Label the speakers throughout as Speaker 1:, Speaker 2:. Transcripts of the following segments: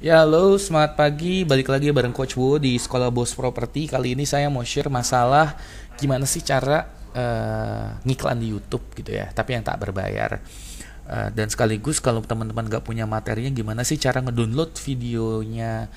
Speaker 1: Ya, halo, selamat pagi. Balik lagi bareng Coach Wu di Sekolah Bos Property. Kali ini saya mau share masalah gimana sih cara uh, ngiklan di YouTube gitu ya, tapi yang tak berbayar. Uh, dan sekaligus kalau teman-teman gak punya materinya, gimana sih cara ngedownload videonya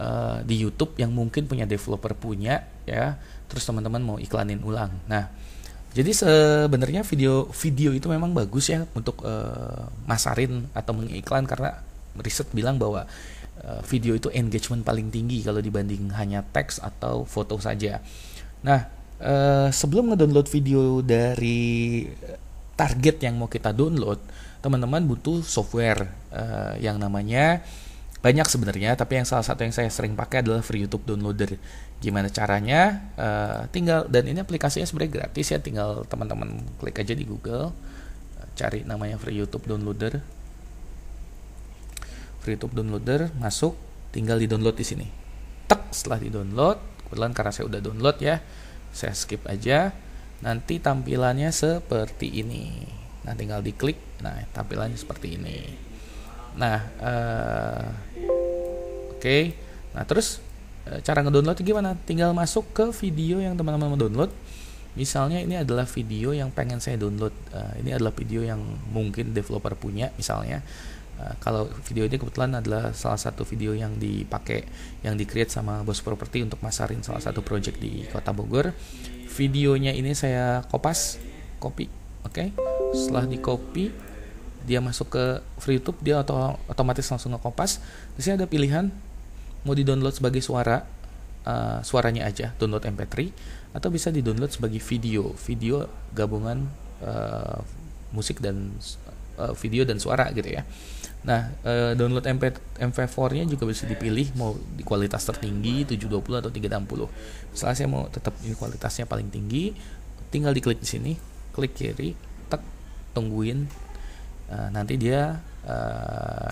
Speaker 1: uh, di YouTube yang mungkin punya developer punya ya, terus teman-teman mau iklanin ulang. Nah, jadi sebenarnya video video itu memang bagus ya untuk uh, masarin atau mengiklan karena riset bilang bahwa eh, video itu engagement paling tinggi kalau dibanding hanya teks atau foto saja. Nah, eh, sebelum ngedownload video dari eh, target yang mau kita download, teman-teman butuh software yang namanya banyak sebenarnya, tapi yang salah satu yang saya sering pakai adalah Free YouTube Downloader. Gimana caranya? tinggal dan ini aplikasinya sebenarnya gratis ya, tinggal teman-teman klik aja di Google, cari namanya Free YouTube Downloader YouTube downloader masuk tinggal di download di sini tek setelah di download kebetulan karena saya udah download ya saya skip aja nanti tampilannya seperti ini nah tinggal diklik nah tampilannya seperti ini nah uh, oke okay. nah terus eh, cara ngedownload gimana tinggal masuk ke video yang teman-teman mau download misalnya ini adalah video yang pengen saya download uh, ini adalah video yang mungkin developer punya misalnya Eh, kalau video ini kebetulan adalah salah satu video yang dipakai yang di sama bos properti untuk masarin salah satu project di Kota Bogor. Videonya ini saya kopas, copy, oke. Okay? Setelah di copy, dia masuk ke free YouTube, dia otom otomatis langsung ngekopas. Di sini ada pilihan mau di-download sebagai suara uh, suaranya aja, download MP3 atau bisa di-download sebagai video, video gabungan uh, musik dan Eh, video dan suara gitu ya. Nah, eh, download MP MP4-nya juga bisa dipilih mau di kualitas tertinggi 720 atau 360. Misalnya saya mau tetap ini kualitasnya paling tinggi, tinggal diklik di sini, klik kiri, tek tungguin uh, nanti dia uh,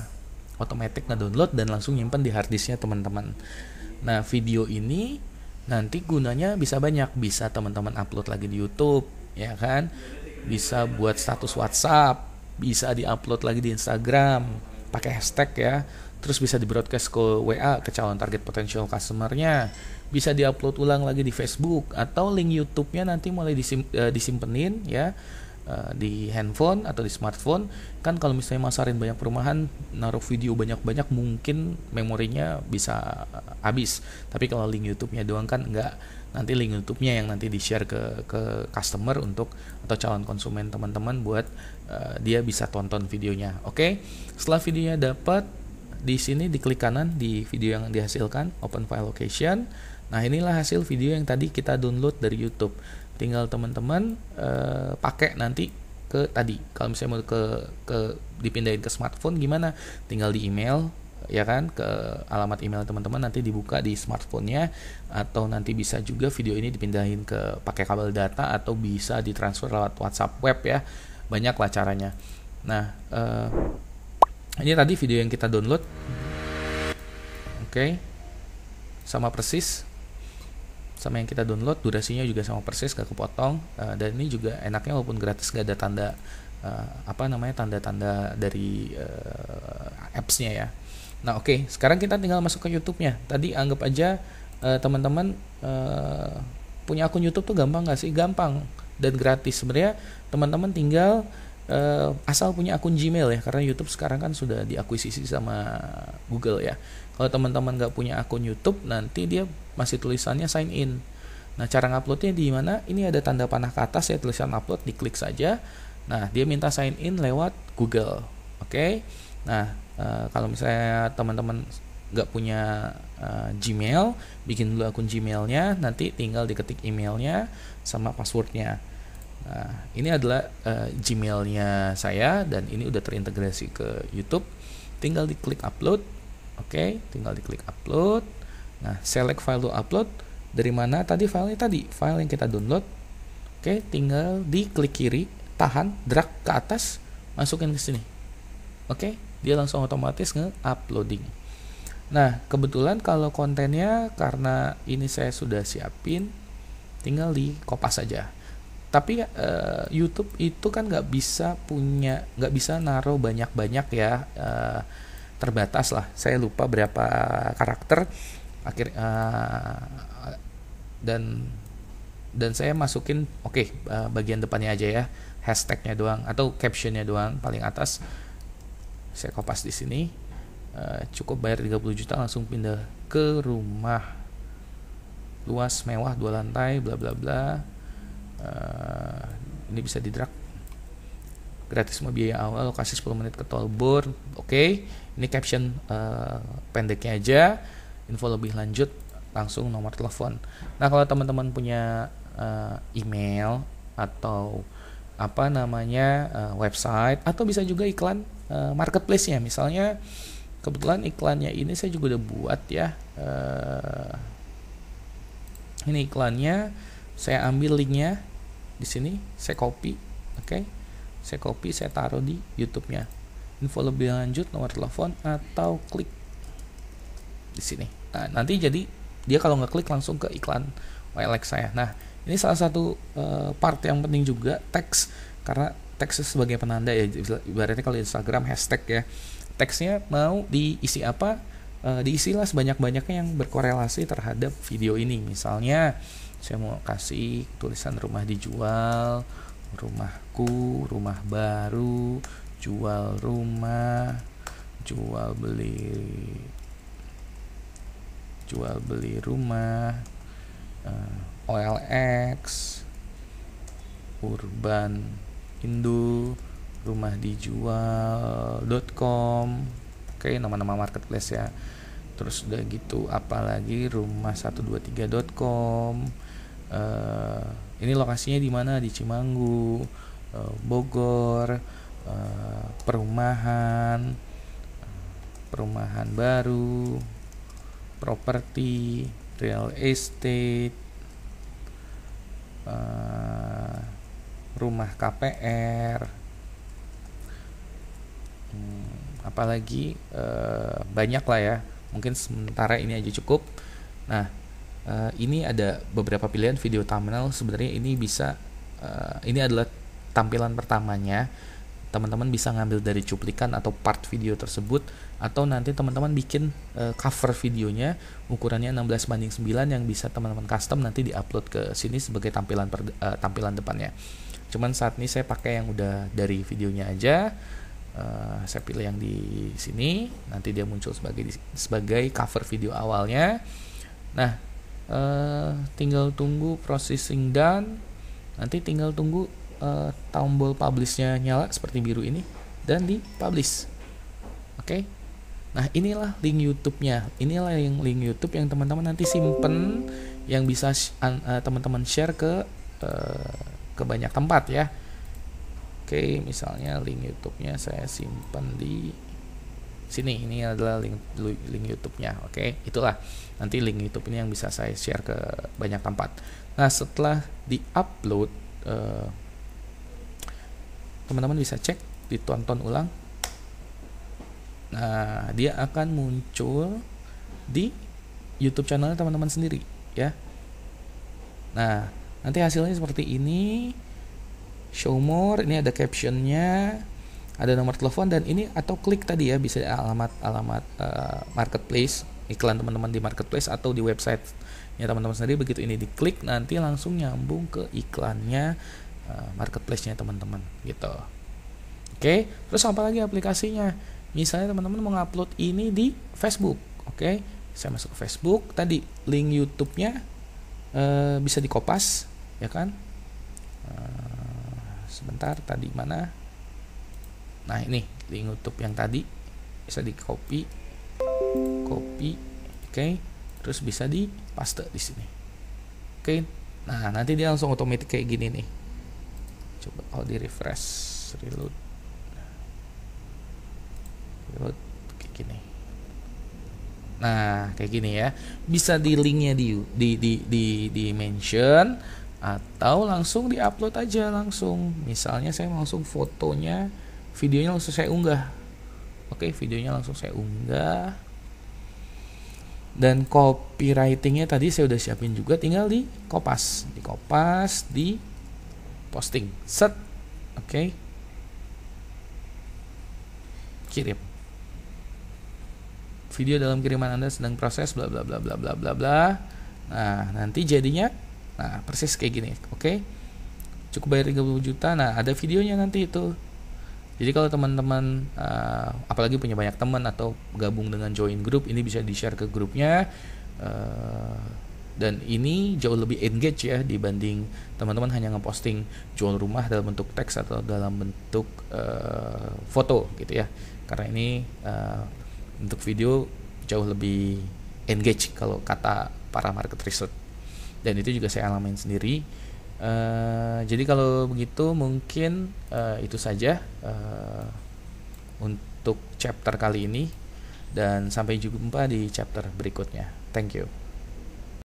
Speaker 1: otomatis ngedownload dan langsung nyimpan di harddisknya teman-teman. Nah, video ini nanti gunanya bisa banyak, bisa teman-teman upload lagi di YouTube, ya kan? Bisa buat status WhatsApp, bisa diupload lagi di Instagram pakai hashtag ya terus bisa di broadcast ke WA ke calon target potensial customernya bisa diupload ulang lagi di Facebook atau link YouTube-nya nanti mulai disim, uh, disimpenin ya uh, di handphone atau di smartphone kan kalau misalnya masarin banyak perumahan naruh video banyak-banyak mungkin memorinya bisa habis tapi kalau link YouTube-nya doang kan enggak nanti link YouTube-nya yang nanti di-share ke ke customer untuk atau calon konsumen teman-teman buat uh, dia bisa tonton videonya. Oke. Okay? Setelah videonya dapat di sini diklik kanan di video yang dihasilkan, open file location. Nah, inilah hasil video yang tadi kita download dari YouTube. Tinggal teman-teman uh, pakai nanti ke tadi. Kalau misalnya mau ke ke dipindahin ke smartphone gimana? Tinggal di email ya kan ke alamat email teman-teman nanti dibuka di smartphone-nya atau nanti bisa juga video ini dipindahin ke pakai kabel data atau bisa ditransfer lewat WhatsApp web ya banyaklah caranya nah eh, ini tadi video yang kita download oke okay. sama persis sama yang kita download durasinya juga sama persis gak kepotong uh, dan ini juga enaknya walaupun gratis gak ada tanda uh, apa namanya tanda-tanda dari uh, appsnya ya Nah oke, okay. sekarang kita tinggal masuk ke YouTube-nya. Tadi anggap aja teman eh, teman-teman uh, punya akun YouTube tuh gampang nggak sih? Gampang dan gratis sebenarnya. Teman-teman tinggal uh, asal punya akun Gmail ya, karena YouTube sekarang kan sudah diakuisisi sama Google ya. Kalau teman-teman nggak punya akun YouTube, nanti dia masih tulisannya sign in. Nah cara nguploadnya di mana? Ini ada tanda panah ke atas ya tulisan upload, diklik saja. Nah dia minta sign in lewat Google, oke? Okay? Nah Eh, kalau misalnya teman-teman nggak punya uh, Gmail bikin dulu akun Gmailnya nanti tinggal diketik emailnya sama passwordnya nah, ini adalah uh, Gmailnya saya dan ini udah terintegrasi ke YouTube tinggal diklik upload oke okay, tinggal diklik upload nah select file to upload dari mana tadi filenya tadi file yang kita download oke okay, tinggal diklik kiri tahan drag ke atas masukin ke sini oke okay? dia langsung otomatis nge-uploading. Nah, kebetulan kalau kontennya karena ini saya sudah siapin, tinggal di kopas saja. Tapi e, YouTube itu kan nggak bisa punya, nggak bisa naruh banyak-banyak ya, e, terbatas lah. Saya lupa berapa karakter akhir e, dan dan saya masukin, oke okay, bagian depannya aja ya, hashtagnya doang atau captionnya doang paling atas saya kopas di sini eh, cukup bayar 30 juta langsung pindah ke rumah luas mewah dua lantai bla bla bla eh, ini bisa di drag gratis semua biaya awal lokasi 10 menit ke tol bor oke okay. ini caption uh, pendeknya aja info lebih lanjut langsung nomor telepon nah kalau teman-teman punya uh, email atau apa namanya uh, website atau bisa juga iklan Eh, marketplace-nya. Misalnya kebetulan iklannya ini saya juga udah buat ya. Uh, ini iklannya, saya ambil linknya di sini, saya copy, oke? Okay? Saya copy, saya taruh di YouTube-nya. Info lebih lanjut, nomor telepon atau klik di sini. Nah, nanti jadi dia kalau nggak klik langsung ke iklan OLX saya. Nah, ini salah satu uh, part yang penting juga teks karena teks sebagai penanda ya ibaratnya kalau Instagram hashtag ya teksnya mau diisi apa e, diisilah sebanyak-banyaknya yang berkorelasi terhadap video ini misalnya saya mau kasih tulisan rumah dijual rumahku rumah baru jual rumah jual beli jual beli rumah e, eh, OLX urban Indo, rumah dijual.com. Oke, nama-nama marketplace ya. Terus udah gitu apalagi rumah123.com. Uh, eh, ini lokasinya di mana? Di Cimanggu, uh, Bogor, uh, perumahan, perumahan baru, properti, real estate, rumah KPR hmm, apalagi eh, banyak lah ya mungkin sementara ini aja cukup nah eh, ini ada beberapa pilihan video thumbnail sebenarnya ini bisa eh, ini adalah tampilan pertamanya teman-teman bisa ngambil dari cuplikan atau part video tersebut atau nanti teman-teman bikin e, cover videonya ukurannya 16 banding 9 yang bisa teman-teman custom nanti diupload ke sini sebagai tampilan per, e, tampilan depannya cuman saat ini saya pakai yang udah dari videonya aja uh, saya pilih yang di sini nanti dia muncul sebagai sebagai cover video awalnya nah uh, tinggal tunggu processing dan nanti tinggal tunggu uh, tombol publishnya nyala seperti biru ini dan di publish oke okay? Nah, inilah link YouTube-nya. Inilah yang link YouTube yang teman-teman nanti simpen yang bisa teman-teman uh, share ke uh, ke banyak tempat ya oke misalnya link YouTube-nya saya simpan di sini ini adalah link link YouTube-nya oke itulah nanti link YouTube ini yang bisa saya share ke banyak tempat nah setelah di upload eh, teman-teman bisa cek ditonton ulang nah dia akan muncul di YouTube channel teman-teman sendiri ya nah nanti hasilnya seperti ini show more ini ada captionnya ada nomor telepon dan ini atau klik tadi ya bisa alamat alamat uh, marketplace iklan teman-teman di marketplace atau di website ya teman-teman sendiri begitu ini diklik nanti langsung nyambung ke iklannya uh, marketplace-nya teman-teman gitu oke terus apa lagi aplikasinya misalnya teman-teman mau upload ini di Facebook oke saya masuk ke Facebook tadi link YouTube-nya uh, bisa dikopas ya kan eh, sebentar tadi mana nah ini link YouTube yang tadi bisa di copy copy oke okay. terus bisa di paste di sini oke okay. nah nanti dia langsung otomatis kayak gini nih coba kalau oh, di refresh reload reload kayak gini Nah, kayak gini ya. Bisa di linknya di di di di, di mention atau langsung diupload aja langsung misalnya saya langsung fotonya videonya langsung saya unggah oke videonya langsung saya unggah dan copywritingnya tadi saya udah siapin juga tinggal di kopas di kopas di posting set oke kirim video dalam kiriman anda sedang proses bla bla bla bla bla bla bla nah nanti jadinya Nah, persis kayak gini, oke? Okay? Cukup bayar 30 juta. Nah, ada videonya nanti itu. Jadi kalau teman-teman uh, apalagi punya banyak teman atau gabung dengan join group, ini bisa di-share ke grupnya. Uh, dan ini jauh lebih engage ya dibanding teman-teman hanya ngeposting jual rumah dalam bentuk teks atau dalam bentuk uh, foto gitu ya. Karena ini uh, untuk video jauh lebih engage kalau kata para market research dan itu juga saya alamin sendiri uh, jadi kalau begitu mungkin uh, itu saja uh, untuk chapter kali ini dan sampai jumpa di chapter berikutnya thank you